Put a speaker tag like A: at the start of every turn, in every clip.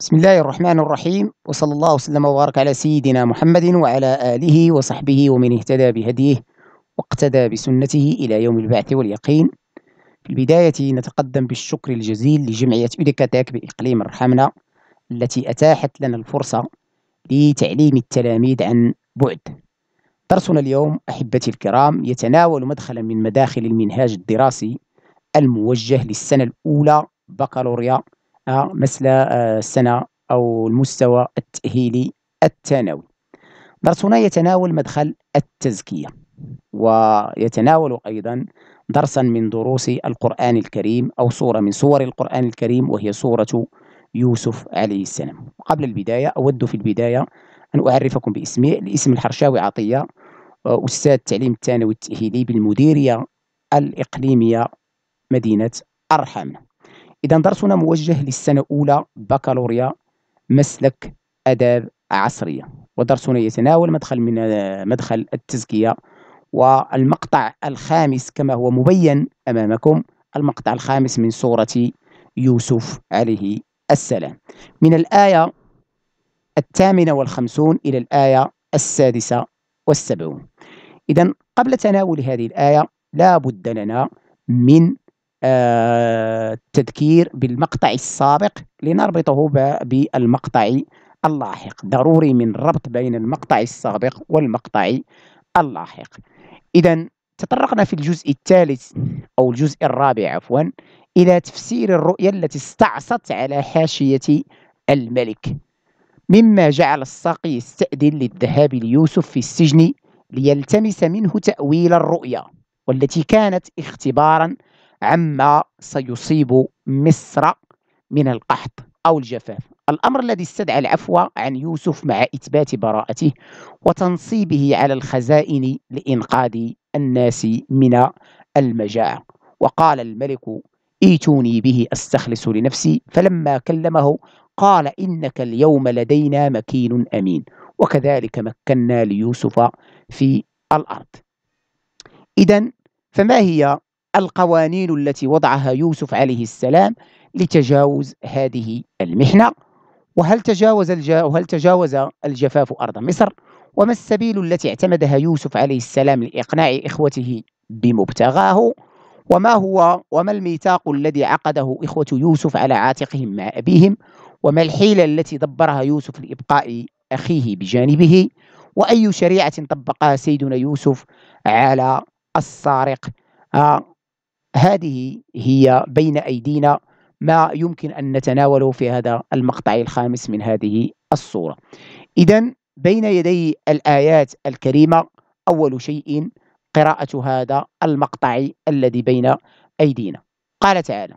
A: بسم الله الرحمن الرحيم وصلى الله وسلم وبارك على سيدنا محمد وعلى آله وصحبه ومن اهتدى بهديه واقتدى بسنته إلى يوم البعث واليقين في البداية نتقدم بالشكر الجزيل لجمعية إدكاتاك بإقليم الرحمنة التي أتاحت لنا الفرصة لتعليم التلاميذ عن بعد درسنا اليوم أحبتي الكرام يتناول مدخلا من مداخل المنهاج الدراسي الموجه للسنة الأولى بكالوريا مثل آه، السنة أو المستوى التأهيلي الثانوي درسنا يتناول مدخل التزكية ويتناول أيضا درسا من دروس القرآن الكريم أو صورة من صور القرآن الكريم وهي صورة يوسف عليه السلام قبل البداية أود في البداية أن أعرفكم باسمي الاسم الحرشاوي عطية آه، أستاذ التعليم الثانوي التأهيلي بالمديرية الإقليمية مدينة أرحم إذا درسنا موجه للسنة الأولى بكالوريا مسلك آداب عصرية ودرسنا يتناول مدخل من مدخل التزكية والمقطع الخامس كما هو مبين أمامكم المقطع الخامس من سورة يوسف عليه السلام من الآية الثامنة والخمسون إلى الآية السادسة والسبعون إذا قبل تناول هذه الآية لا بد لنا من التذكير آه، بالمقطع السابق لنربطه بالمقطع اللاحق ضروري من ربط بين المقطع السابق والمقطع اللاحق إذا تطرقنا في الجزء الثالث أو الجزء الرابع عفوا إلى تفسير الرؤية التي استعصت على حاشية الملك مما جعل الساقي يستأذن للذهاب ليوسف في السجن ليلتمس منه تأويل الرؤيا والتي كانت اختبارا عما سيصيب مصر من القحط أو الجفاف الأمر الذي استدعى العفو عن يوسف مع إثبات براءته وتنصيبه على الخزائن لإنقاذ الناس من المجاعة وقال الملك ايتوني به أستخلص لنفسي فلما كلمه قال إنك اليوم لدينا مكين أمين وكذلك مكنا ليوسف في الأرض إذا فما هي القوانين التي وضعها يوسف عليه السلام لتجاوز هذه المحنة وهل تجاوز الج... وهل تجاوز الجفاف أرض مصر وما السبيل التي اعتمدها يوسف عليه السلام لإقناع إخوته بمبتغاه وما هو وما الميثاق الذي عقده إخوة يوسف على عاتقهم مع أبيهم وما الحيلة التي دبرها يوسف لإبقاء أخيه بجانبه وأي شريعة طبقها سيدنا يوسف على السارق آه، هذه هي بين أيدينا ما يمكن أن نتناوله في هذا المقطع الخامس من هذه الصورة إذا بين يدي الآيات الكريمة أول شيء قراءة هذا المقطع الذي بين أيدينا قال تعالى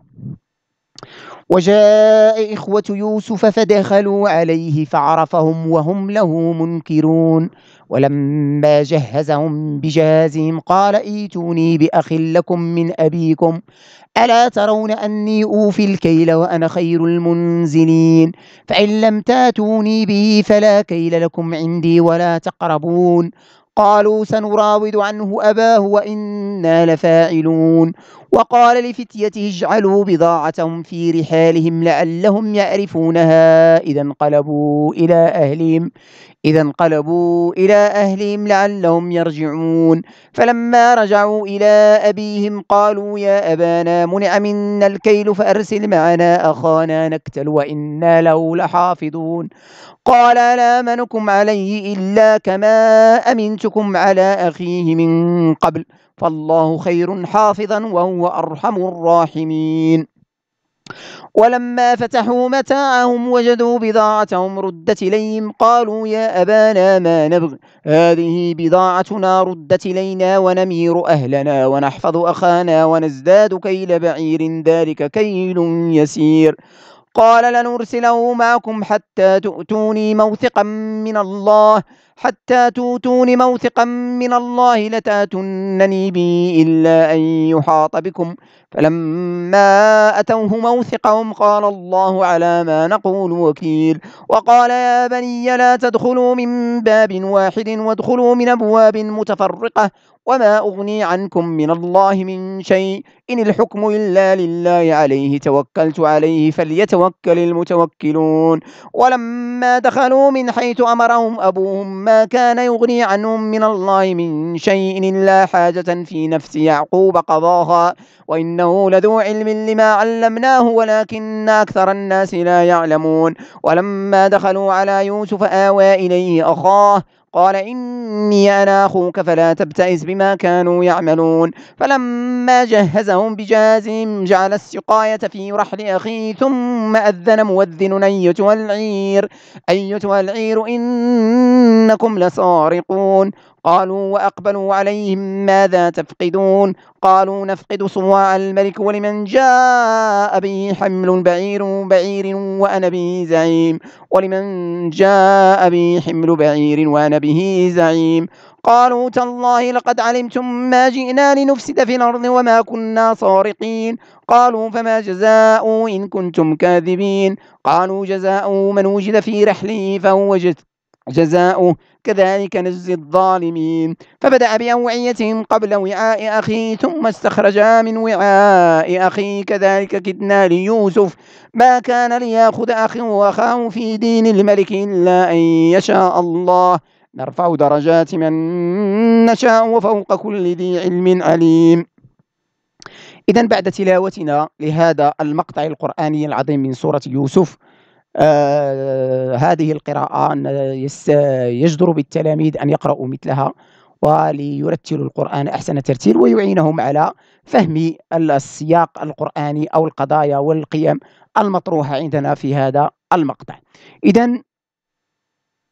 A: وجاء إخوة يوسف فدخلوا عليه فعرفهم وهم له منكرون ولما جهزهم بجهازهم قال ايتوني بأخ لكم من أبيكم ألا ترون أني أوفي الكيل وأنا خير المنزلين فإن لم تاتوني به فلا كيل لكم عندي ولا تقربون قالوا سنراود عنه أباه وإنا لفاعلون وقال لفتيته اجعلوا بضاعتهم في رحالهم لعلهم يعرفونها إذا انقلبوا إلى أهلهم إذا انقلبوا إلى أهلهم لعلهم يرجعون فلما رجعوا إلى أبيهم قالوا يا أبانا منع منا الكيل فأرسل معنا أخانا نكتل وإنا له لحافظون قال لا منكم عليه إلا كما أمنتكم على أخيه من قبل فالله خير حافظا وهو أرحم الراحمين ولما فتحوا متاعهم وجدوا بضاعتهم ردت إليهم قالوا يا أبانا ما نبغ هذه بضاعتنا ردت إلينا ونمير أهلنا ونحفظ أخانا ونزداد كيل بعير ذلك كيل يسير قال لنرسله معكم حتى تؤتوني موثقا من الله حتى توتون موثقا من الله لتاتونني بي إلا أن يحاط بكم فلما أتوه موثقهم قال الله على ما نقول وكيل وقال يا بني لا تدخلوا من باب واحد وادخلوا من أبواب متفرقة وما أغني عنكم من الله من شيء إن الحكم إلا لله عليه توكلت عليه فليتوكل المتوكلون ولما دخلوا من حيث أمرهم أبوهم ما كان يغني عنهم من الله من شيء إلا حاجة في نفس يعقوب قضاها وإنه لذو علم لما علمناه ولكن أكثر الناس لا يعلمون ولما دخلوا على يوسف آوى إليه أخاه قال إني أنا أخوك فلا تبتئس بما كانوا يعملون فلما جهزهم بجازهم جعل السقاية في رحل أخيه ثم أذن مؤذن أيتها العير أيتها العير إنكم لسارقون قالوا وأقبلوا عليهم ماذا تفقدون قالوا نفقد صواع الملك ولمن جاء به حمل بعير بعير وأنا به زعيم ولمن جاء به حمل بعير وأنا به زعيم قالوا تالله لقد علمتم ما جئنا لنفسد في الأرض وما كنا صارقين قالوا فما جزاء إن كنتم كاذبين قالوا جزاء من وجد في رحله فهو جزاؤه كذلك نجزي الظالمين فبدأ بأوعيتهم قبل وعاء أخيه ثم استخرجا من وعاء أخيه كذلك كدنا ليوسف ما كان ليأخذ أخيه وأخاه في دين الملك إلا أن يشاء الله نرفع درجات من نشاء وفوق كل ذي علم عليم إذا بعد تلاوتنا لهذا المقطع القرآني العظيم من سورة يوسف آه، هذه القراءة يجدر بالتلاميذ أن يقرأوا مثلها وليرتلوا القرآن أحسن ترتيل ويعينهم على فهم السياق القرآني أو القضايا والقيم المطروحة عندنا في هذا المقطع إذا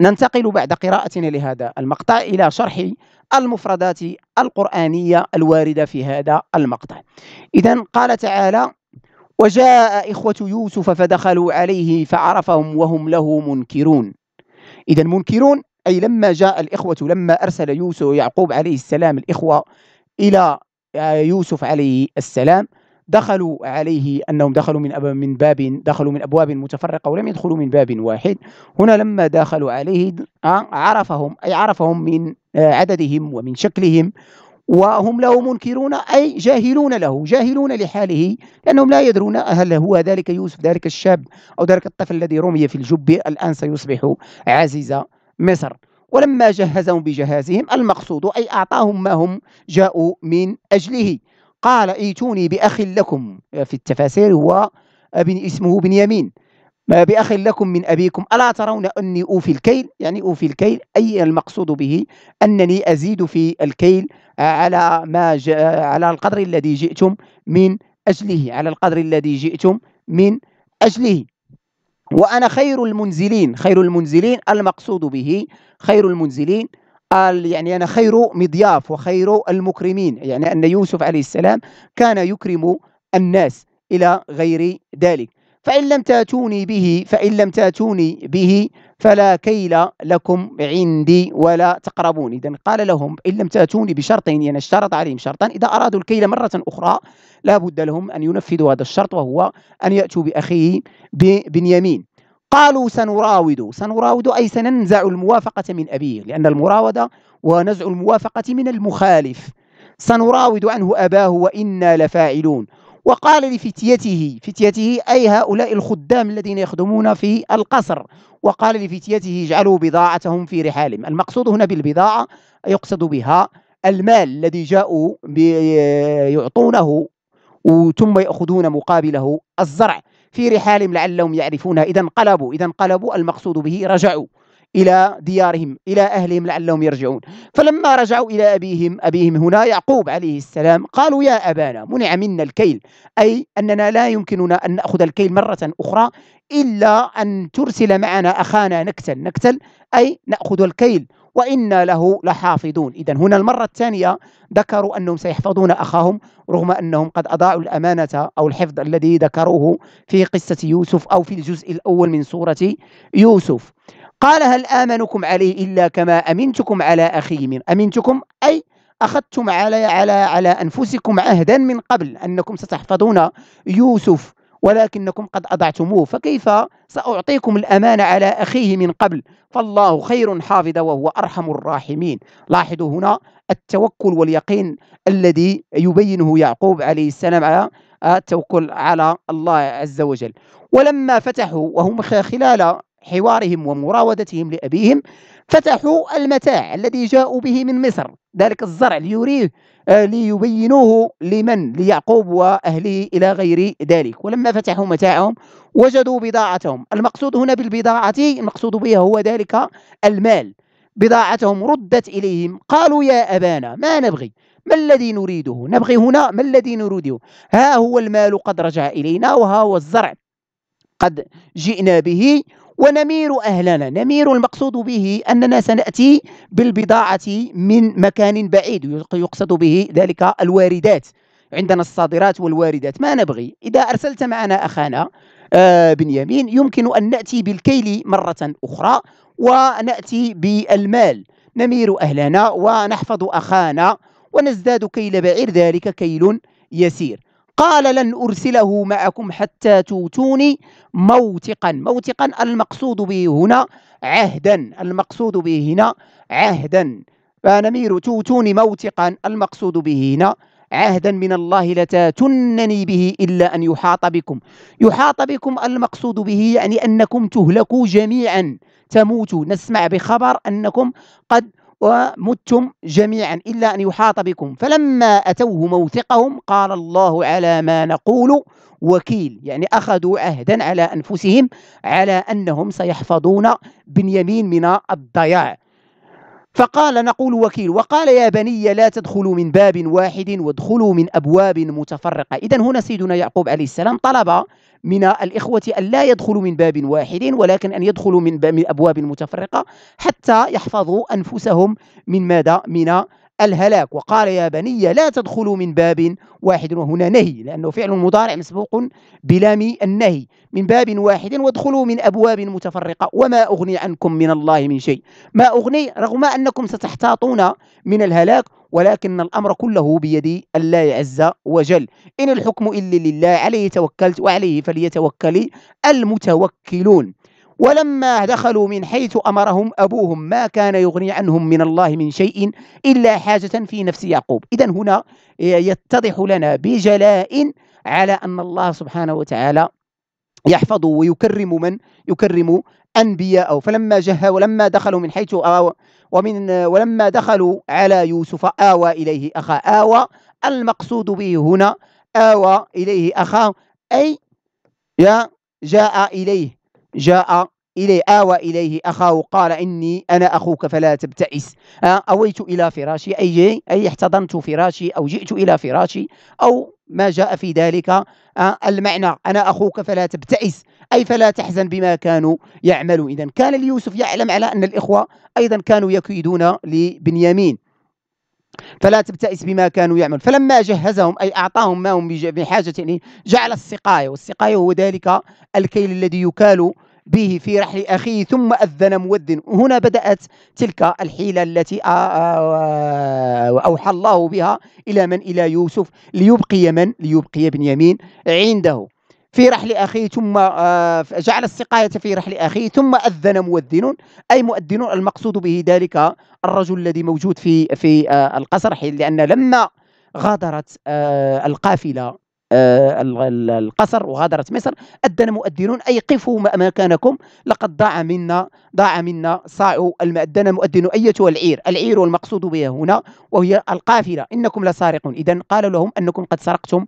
A: ننتقل بعد قراءتنا لهذا المقطع إلى شرح المفردات القرآنية الواردة في هذا المقطع إذا قال تعالى وجاء إخوة يوسف فدخلوا عليه فعرفهم وهم له منكرون إذا منكرون أي لما جاء الإخوة لما أرسل يوسف ويعقوب عليه السلام الإخوة إلى آه، يوسف عليه السلام دخلوا عليه انهم دخلوا من من باب دخلوا من ابواب متفرقه ولم يدخلوا من باب واحد هنا لما دخلوا عليه آه، عرفهم اي عرفهم من آه، عددهم ومن شكلهم وهم له منكرون أي جاهلون له جاهلون لحاله لأنهم لا يدرون هل هو ذلك يوسف ذلك الشاب أو ذلك الطفل الذي رمي في الجب الآن سيصبح عزيز مصر ولما جهزهم بجهازهم المقصود أي أعطاهم ما هم جاءوا من أجله قال ايتوني بأخ لكم في التفاسير هو ابن اسمه بنيامين ما بأخ لكم من أبيكم ألا ترون أني أوفي الكيل يعني أوفي الكيل أي المقصود به أنني أزيد في الكيل آه، على ما ج... آه، على القدر الذي جئتم من أجله على القدر الذي جئتم من أجله وأنا خير المنزلين خير المنزلين المقصود به خير المنزلين يعني أنا خير مضياف وخير المكرمين يعني أن يوسف عليه السلام كان يكرم الناس إلى غير ذلك فإن لم تأتوني به فإن لم تأتوني به فلا كيل لكم عندي ولا تقربون إذا قال لهم إن لم تأتوني بشرطين يعني اشترط عليهم شرطا إذا أرادوا الكيل مرة أخرى لا بد لهم أن ينفذوا هذا الشرط وهو أن يأتوا بأخيه بنيامين قالوا سنراود سنراود أي سننزع الموافقة من أبيه لأن المراودة ونزع الموافقة من المخالف سنراود عنه أباه وإنا لفاعلون وقال لفتيته فتيته أي هؤلاء الخدام الذين يخدمون في القصر وقال لفتيته اجعلوا بضاعتهم في رحالهم المقصود هنا بالبضاعة يقصد بها المال الذي جاءوا يعطونه ثم يأخذون مقابله الزرع في رحالهم لعلهم يعرفونها إذا انقلبوا إذا انقلبوا المقصود به رجعوا إلى ديارهم إلى أهلهم لعلهم يرجعون فلما رجعوا إلى أبيهم أبيهم هنا يعقوب عليه السلام قالوا يا أبانا منع منا الكيل أي أننا لا يمكننا أن نأخذ الكيل مرة أخرى إلا أن ترسل معنا أخانا نكتل نكتل أي نأخذ الكيل وإنا له لحافظون إذا هنا المرة الثانية ذكروا أنهم سيحفظون أخاهم رغم أنهم قد أضاعوا الأمانة أو الحفظ الذي ذكروه في قصة يوسف أو في الجزء الأول من سورة يوسف قال هل آمنكم عليه إلا كما أمنتكم على أخيه من أمنتكم أي أخذتم على على على أنفسكم عهدا من قبل أنكم ستحفظون يوسف ولكنكم قد أضعتموه فكيف سأعطيكم الأمان على أخيه من قبل فالله خير حافظ وهو أرحم الراحمين لاحظوا هنا التوكل واليقين الذي يبينه يعقوب عليه السلام على آه، التوكل على الله عز وجل ولما فتحوا وهم خلال حوارهم ومراودتهم لأبيهم فتحوا المتاع الذي جاءوا به من مصر ذلك الزرع ليريه آه، ليبينوه لمن ليعقوب وأهله إلى غير ذلك ولما فتحوا متاعهم وجدوا بضاعتهم المقصود هنا بالبضاعة المقصود بها هو ذلك المال بضاعتهم ردت إليهم قالوا يا أبانا ما نبغي ما الذي نريده نبغي هنا ما الذي نريده ها هو المال قد رجع إلينا وها هو الزرع قد جئنا به ونمير أهلنا نمير المقصود به أننا سنأتي بالبضاعة من مكان بعيد يقصد به ذلك الواردات عندنا الصادرات والواردات ما نبغي إذا أرسلت معنا أخانا آه، بنيامين يمكن أن نأتي بالكيل مرة أخرى ونأتي بالمال نمير أهلنا ونحفظ أخانا ونزداد كيل بعير ذلك كيل يسير قال لن أرسله معكم حتى توتوني موثقا موثقا المقصود به هنا عهدا المقصود به هنا عهدا فنمير توتوني موثقا المقصود به هنا عهدا من الله لتاتنني به إلا أن يحاط بكم يحاط بكم المقصود به يعني أنكم تهلكوا جميعا تموتوا نسمع بخبر أنكم قد ومتم جميعا إلا أن يحاط بكم فلما أتوه موثقهم قال الله على ما نقول وكيل يعني أخذوا عهدا على أنفسهم على أنهم سيحفظون بنيامين من الضياع فقال نقول وكيل وقال يا بني لا تدخلوا من باب واحد وادخلوا من أبواب متفرقة إذا هنا سيدنا يعقوب عليه السلام طلب من الإخوة أن لا يدخلوا من باب واحد ولكن أن يدخلوا من أبواب متفرقة حتى يحفظوا أنفسهم من ماذا؟ من الهلاك وقال يا بني لا تدخلوا من باب واحد وهنا نهي لأنه فعل مضارع مسبوق بلام النهي من باب واحد وادخلوا من أبواب متفرقة وما أغني عنكم من الله من شيء ما أغني رغم أنكم ستحتاطون من الهلاك ولكن الأمر كله بيد الله عز وجل إن الحكم إلا لله عليه توكلت وعليه فليتوكل المتوكلون ولما دخلوا من حيث أمرهم أبوهم ما كان يغني عنهم من الله من شيء إلا حاجة في نفس يعقوب إذا هنا يتضح لنا بجلاء على أن الله سبحانه وتعالى يحفظ ويكرم من يكرم أنبياءه فلما جه ولما دخلوا من حيث آوى ومن ولما دخلوا على يوسف آوى إليه أخا آوى المقصود به هنا آوى إليه أخاه أي يا جاء إليه جاء إليه آوى إليه أخاه قال إني أنا أخوك فلا تبتئس آه، أويت إلى فراشي أي, أي احتضنت فراشي أو جئت إلى فراشي أو ما جاء في ذلك آه، المعنى أنا أخوك فلا تبتئس أي فلا تحزن بما كانوا يعملون إذا كان ليوسف يعلم على أن الإخوة أيضا كانوا يكيدون لبنيامين فلا تبتئس بما كانوا يعملون فلما جهزهم أي أعطاهم ما هم بحاجة يعني جعل السقاية والسقاية هو ذلك الكيل الذي يكال به في رحل أخيه ثم أذن مؤذن هنا بدأت تلك الحيلة التي أوحى الله بها إلى من إلى يوسف ليبقي من ليبقي بنيامين عنده في رحل أخيه ثم آه، جعل السقاية في رحل أخيه ثم أذن مؤذن أي مؤذن المقصود به ذلك الرجل الذي موجود في في آه، القصر لأن لما غادرت آه، القافلة القصر وغادرت مصر أذن مؤذنون أي قفوا مكانكم لقد ضاع منا ضاع منا صاع أذن مؤذن أيتها العير العير المقصود بها هنا وهي القافلة إنكم لسارقون إذا قال لهم أنكم قد سرقتم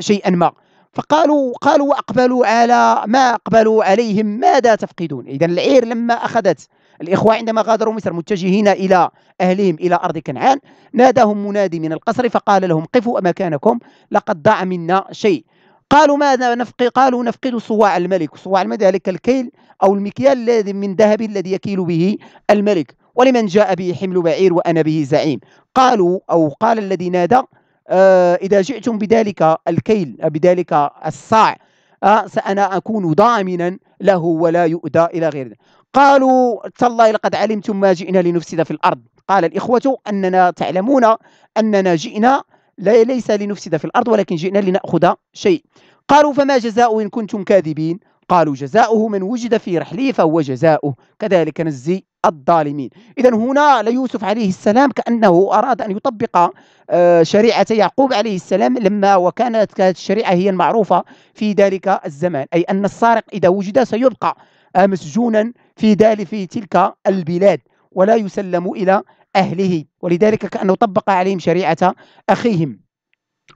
A: شيئا ما فقالوا قالوا وأقبلوا على ما أقبلوا عليهم ماذا تفقدون إذا العير لما أخذت الإخوة عندما غادروا مصر متجهين إلى أهلهم إلى أرض كنعان ناداهم منادي من القصر فقال لهم قفوا مكانكم لقد ضاع منا شيء قالوا ماذا نفقد قالوا نفقد صواع الملك صواع الملك ذلك الكيل أو المكيال الذي من ذهب الذي يكيل به الملك ولمن جاء به حمل بعير وأنا به زعيم قالوا أو قال الذي نادى آه، إذا جئتم بذلك الكيل بذلك الصاع آه، سأنا أكون ضامنا له ولا يؤدى إلى غير قالوا تالله لقد علمتم ما جئنا لنفسد في الأرض قال الإخوة أننا تعلمون أننا جئنا ليس لنفسد في الأرض ولكن جئنا لنأخذ شيء قالوا فما جزاء إن كنتم كاذبين قالوا جزاؤه من وجد في رحله فهو جزاؤه كذلك نزي الظالمين إذا هنا ليوسف عليه السلام كأنه أراد أن يطبق آه، شريعة يعقوب عليه السلام لما وكانت الشريعة هي المعروفة في ذلك الزمان أي أن السارق إذا وجد سيبقى مسجونا في ذلك في تلك البلاد ولا يسلم إلى أهله ولذلك كأنه طبق عليهم شريعة أخيهم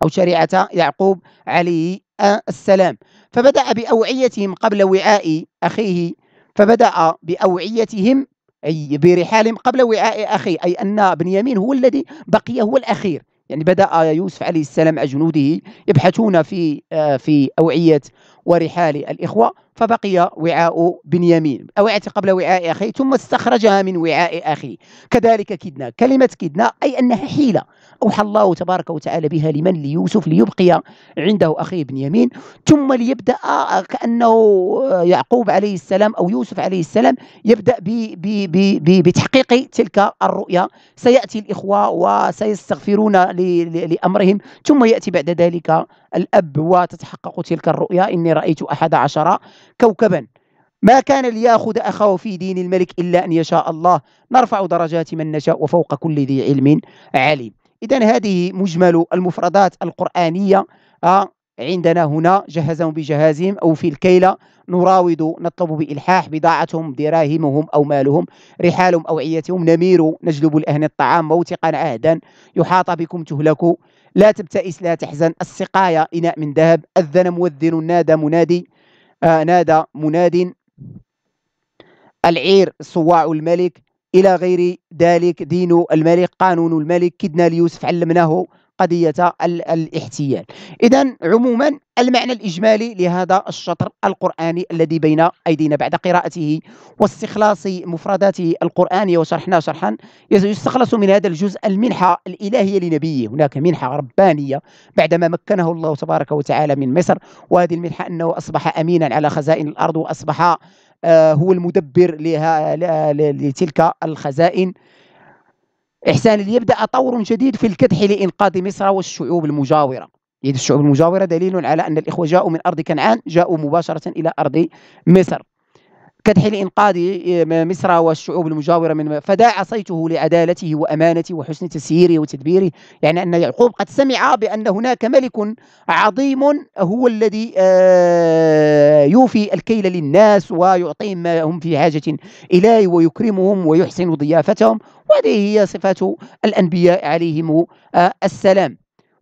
A: أو شريعة يعقوب عليه السلام فبدأ بأوعيتهم قبل وعاء أخيه فبدأ بأوعيتهم أي برحالهم قبل وعاء أخيه أي أن بنيامين هو الذي بقي هو الأخير يعني بدأ يوسف عليه السلام مع جنوده يبحثون في آه، في أوعية ورحال الإخوة فبقي وعاء بنيامين أوعت قبل وعاء أخي ثم استخرجها من وعاء أخي كذلك كدنا كلمة كدنا أي أنها حيلة أوحى الله تبارك وتعالى بها لمن ليوسف ليبقي عنده أخيه بنيامين ثم ليبدأ كأنه يعقوب عليه السلام أو يوسف عليه السلام يبدأ بي بي بي بي بتحقيق تلك الرؤيا سيأتي الإخوة وسيستغفرون لأمرهم ثم يأتي بعد ذلك الأب وتتحقق تلك الرؤيا إني رأيت أحد عشر كوكبا ما كان ليأخذ أخاه في دين الملك إلا أن يشاء الله نرفع درجات من نشاء وفوق كل ذي علم عليم إذا هذه مجمل المفردات القرآنية آه، عندنا هنا جهزهم بجهازهم أو في الكيلة نراود نطلب بإلحاح بضاعتهم دراهمهم أو مالهم رحالهم أوعيتهم نمير نجلب الأهن الطعام موثقا عهدا يحاط بكم تهلك لا تبتئس لا تحزن السقاية إناء من ذهب الذنم والذن نادى منادي آه نادى مناد العير صواع الملك إلى غير ذلك دين الملك قانون الملك كدنا ليوسف علمناه قضية الاحتيال إذا عموما المعنى الإجمالي لهذا الشطر القرآني الذي بين أيدينا بعد قراءته واستخلاص مفرداته القرآنية وشرحناه شرحا يستخلص من هذا الجزء المنحة الإلهية لنبيه هناك منحة ربانية بعدما مكنه الله تبارك وتعالى من مصر وهذه المنحة أنه أصبح أمينا على خزائن الأرض وأصبح آه، هو المدبر لتلك الخزائن إحسان ليبدأ طور جديد في الكدح لإنقاذ مصر والشعوب المجاورة يد الشعوب المجاورة دليل على أن الإخوة جاءوا من أرض كنعان جاءوا مباشرة إلى أرض مصر كدح لإنقاذ إيه، مصر والشعوب المجاورة من فداع صيته لعدالته وأمانته وحسن تسييره وتدبيره يعني أن يعقوب قد سمع بأن هناك ملك عظيم هو الذي آه، يوفي الكيل للناس ويعطيهم ما هم في حاجة إليه ويكرمهم ويحسن ضيافتهم وهذه هي صفات الأنبياء عليهم آه، السلام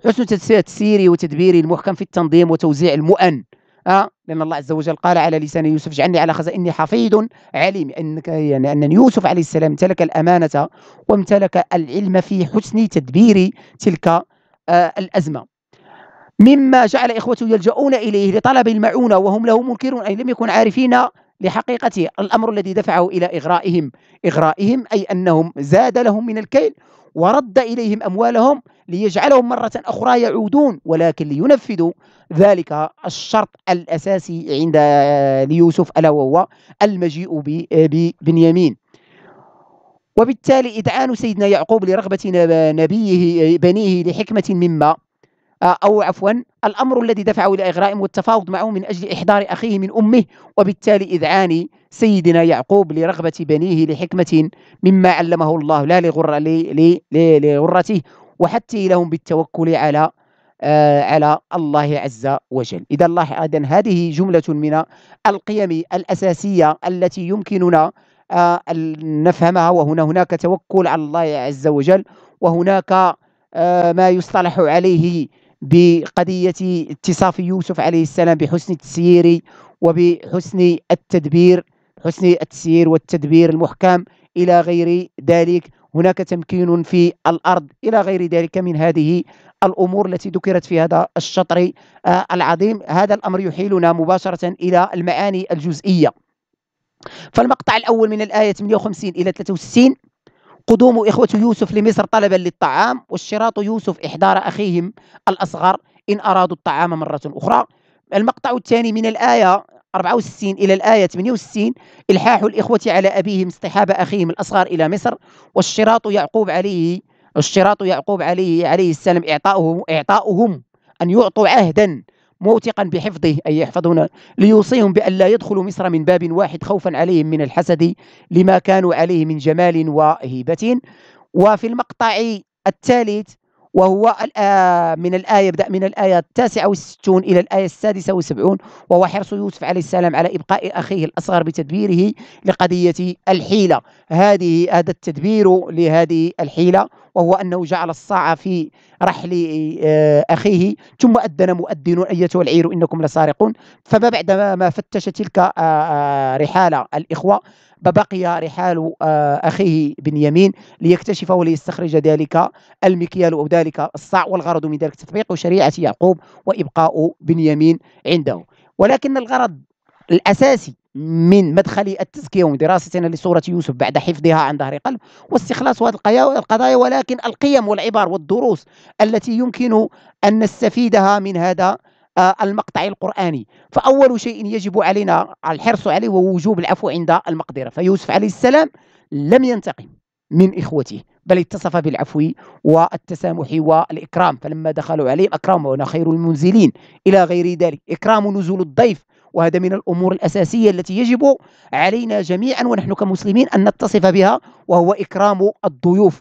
A: حسن تسييره وتدبيره المحكم في التنظيم وتوزيع المؤن آه لأن الله عز وجل قال على لسان يوسف اجعلني على خزائني حفيظ عليم أنك يعني أن يوسف عليه السلام امتلك الأمانة وامتلك العلم في حسن تدبير تلك آه الأزمة مما جعل إخوته يلجؤون إليه لطلب المعونة وهم له منكرون أي لم يكونوا عارفين لحقيقته الأمر الذي دفعه إلى إغرائهم إغرائهم أي أنهم زاد لهم من الكيل ورد إليهم أموالهم ليجعلهم مرة أخرى يعودون ولكن لينفذوا ذلك الشرط الأساسي عند ليوسف ألا وهو المجيء ببنيامين وبالتالي إذعان سيدنا يعقوب لرغبة نبيه بنيه لحكمة مما آه، أو عفوا الأمر الذي دفعه إلى إغرائهم والتفاوض معه من أجل إحضار أخيه من أمه وبالتالي إذعان سيدنا يعقوب لرغبة بنيه لحكمة مما علمه الله لا لغر لغرته وحتى لهم بالتوكل على آه، على الله عز وجل إذا الله إذا هذه جملة من القيم الأساسية التي يمكننا آه، أن نفهمها وهنا هناك توكل على الله عز وجل وهناك آه، ما يصطلح عليه بقضية اتصاف يوسف عليه السلام بحسن التسيير وبحسن التدبير حسن التسيير والتدبير المحكم إلى غير ذلك هناك تمكين في الأرض إلى غير ذلك من هذه الأمور التي ذكرت في هذا الشطر آه، العظيم هذا الأمر يحيلنا مباشرة إلى المعاني الجزئية فالمقطع الأول من الآية 58 إلى 63 قدوم إخوة يوسف لمصر طلبا للطعام واشتراط يوسف إحضار أخيهم الأصغر إن أرادوا الطعام مرة أخرى المقطع الثاني من الآية 64 إلى الآية 68 إلحاح الإخوة على أبيهم اصطحاب أخيهم الأصغر إلى مصر والشراط يعقوب عليه الشراط يعقوب عليه عليه السلام إعطاؤهم إعطاؤهم أن يعطوا عهدا موثقا بحفظه أي يحفظون ليوصيهم بأن لا يدخلوا مصر من باب واحد خوفا عليهم من الحسد لما كانوا عليه من جمال وهيبة وفي المقطع الثالث وهو من الآية يبدأ من الآية التاسعة والستون إلى الآية السادسة والسبعون وهو حرص يوسف عليه السلام على إبقاء أخيه الأصغر بتدبيره لقضية الحيلة هذه هذا التدبير لهذه الحيلة وهو أنه جعل الصاع في رحل أخيه ثم أذن مؤذن أيتها العير إنكم لسارقون فما بعد ما فتش تلك رحالة الإخوة فبقي رحال آه، أخيه بنيامين ليكتشف وليستخرج ذلك المكيال أو ذلك الصاع والغرض من ذلك تطبيق شريعة يعقوب وإبقاء بنيامين عنده ولكن الغرض الأساسي من مدخل التزكية ومن دراستنا لسورة يوسف بعد حفظها عن ظهر قلب واستخلاص هذه القضايا ولكن القيم والعبار والدروس التي يمكن أن نستفيدها من هذا آه، المقطع القرآني فأول شيء يجب علينا الحرص عليه هو وجوب العفو عند المقدرة فيوسف عليه السلام لم ينتقم من إخوته بل اتصف بالعفو والتسامح والإكرام فلما دخلوا عليهم أكرموا وأنا خير المنزلين إلى غير ذلك إكرام نزول الضيف وهذا من الأمور الأساسية التي يجب علينا جميعا ونحن كمسلمين أن نتصف بها وهو إكرام الضيوف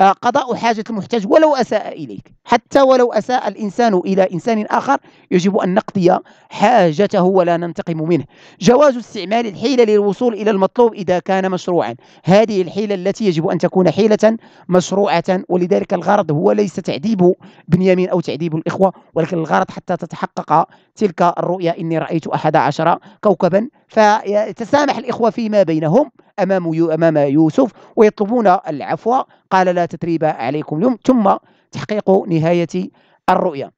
A: آه، قضاء حاجة المحتاج ولو أساء إليك حتى ولو أساء الإنسان إلى إنسان آخر يجب أن نقضي حاجته ولا ننتقم منه جواز استعمال الحيلة للوصول إلى المطلوب إذا كان مشروعا هذه الحيلة التي يجب أن تكون حيلة مشروعة ولذلك الغرض هو ليس تعذيب بنيامين أو تعذيب الإخوة ولكن الغرض حتى تتحقق تلك الرؤية إني رأيت أحد عشر كوكبا فيتسامح الإخوة فيما بينهم أمام أمام يوسف ويطلبون العفو قال لا تثريب عليكم اليوم ثم تحقيق نهاية الرؤيا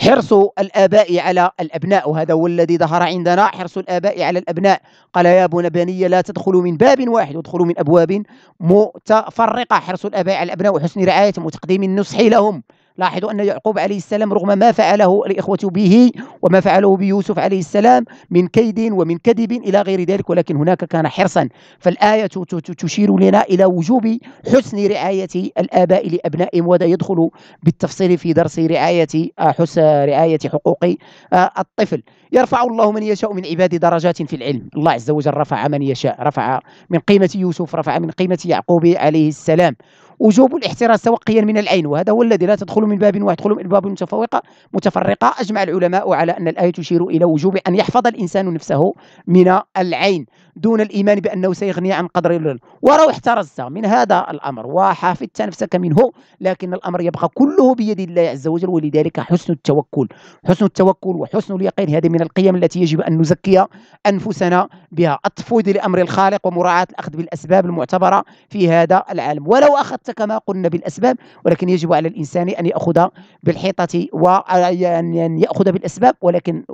A: حرص الآباء على الأبناء وهذا هو الذي ظهر عندنا حرص الآباء على الأبناء قال يا بن بني لا تدخلوا من باب واحد ادخلوا من أبواب متفرقة حرص الآباء على الأبناء وحسن رعايتهم وتقديم النصح لهم لاحظوا أن يعقوب عليه السلام رغم ما فعله الإخوة به وما فعله بيوسف عليه السلام من كيد ومن كذب إلى غير ذلك ولكن هناك كان حرصا فالآية تشير لنا إلى وجوب حسن رعاية الآباء لأبنائهم وهذا يدخل بالتفصيل في درس رعاية آه، حس رعاية حقوق آه، الطفل يرفع الله من يشاء من عباده درجات في العلم الله عز وجل رفع من يشاء رفع من قيمة يوسف رفع من قيمة يعقوب عليه السلام وجوب الاحتراز توقيا من العين وهذا هو الذي لا تدخل من باب واحد تدخل من باب متفوقة متفرقة أجمع العلماء على أن الآية تشير إلى وجوب أن يحفظ الإنسان نفسه من العين دون الإيمان بأنه سيغني عن قدر الله ولو احترزت من هذا الأمر وحافظت نفسك منه لكن الأمر يبقى كله بيد الله عز وجل ولذلك حسن التوكل حسن التوكل وحسن اليقين هذه من القيم التي يجب أن نزكي أنفسنا بها التفويض لأمر الخالق ومراعاة الأخذ بالأسباب المعتبرة في هذا العالم ولو أخذت كما قلنا بالأسباب ولكن يجب على الإنسان أن يأخذ بالحيطة وأن يأخذ بالأسباب ولكن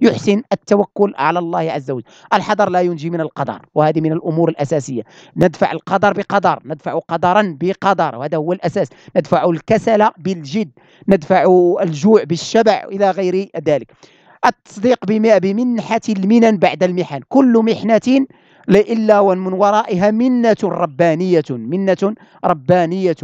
A: يحسن التوكل على الله عز وجل الحذر لا ينجي من القدر وهذه من الأمور الأساسية ندفع القدر بقدر ندفع قدرا بقدر وهذا هو الأساس ندفع الكسل بالجد ندفع الجوع بالشبع إلى غير ذلك التصديق بمنحة المنن بعد المحن كل محنة إلا ومن ورائها منة ربانية منة ربانية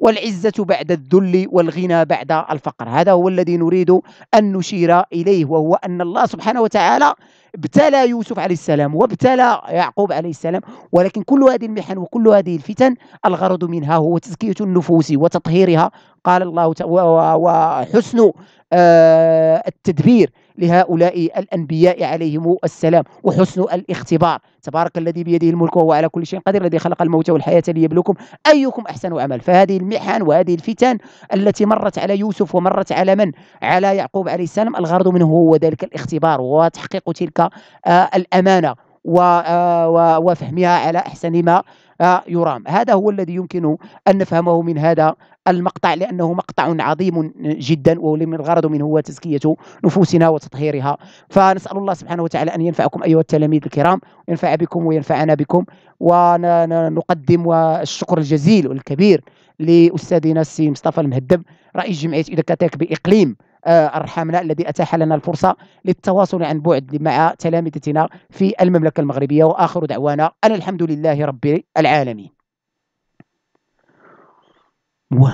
A: والعزة بعد الذل والغنى بعد الفقر هذا هو الذي نريد أن نشير إليه وهو أن الله سبحانه وتعالى ابتلى يوسف عليه السلام وابتلى يعقوب عليه السلام ولكن كل هذه المحن وكل هذه الفتن الغرض منها هو تزكية النفوس وتطهيرها قال الله وحسن آه، التدبير لهؤلاء الأنبياء عليهم السلام وحسن الاختبار تبارك الذي بيده الملك وهو على كل شيء قدير الذي خلق الموت والحياة ليبلوكم أيكم أحسن عمل فهذه المحن وهذه الفتن التي مرت على يوسف ومرت على من على يعقوب عليه السلام الغرض منه هو ذلك الاختبار وتحقيق تلك آه، الأمانة آه، وفهمها على أحسن ما آه، يرام هذا هو الذي يمكن أن نفهمه من هذا المقطع لأنه مقطع عظيم جدا من الغرض منه هو تزكية نفوسنا وتطهيرها فنسأل الله سبحانه وتعالى أن ينفعكم أيها التلاميذ الكرام وينفع بكم وينفعنا بكم ونقدم الشكر الجزيل والكبير لأستاذنا السي مصطفى المهدب رئيس جمعية إدكاتيك بإقليم آه، أرحمنا الذي أتاح لنا الفرصة للتواصل عن بعد مع تلامذتنا في المملكة المغربية وآخر دعوانا أن الحمد لله رب العالمين Well,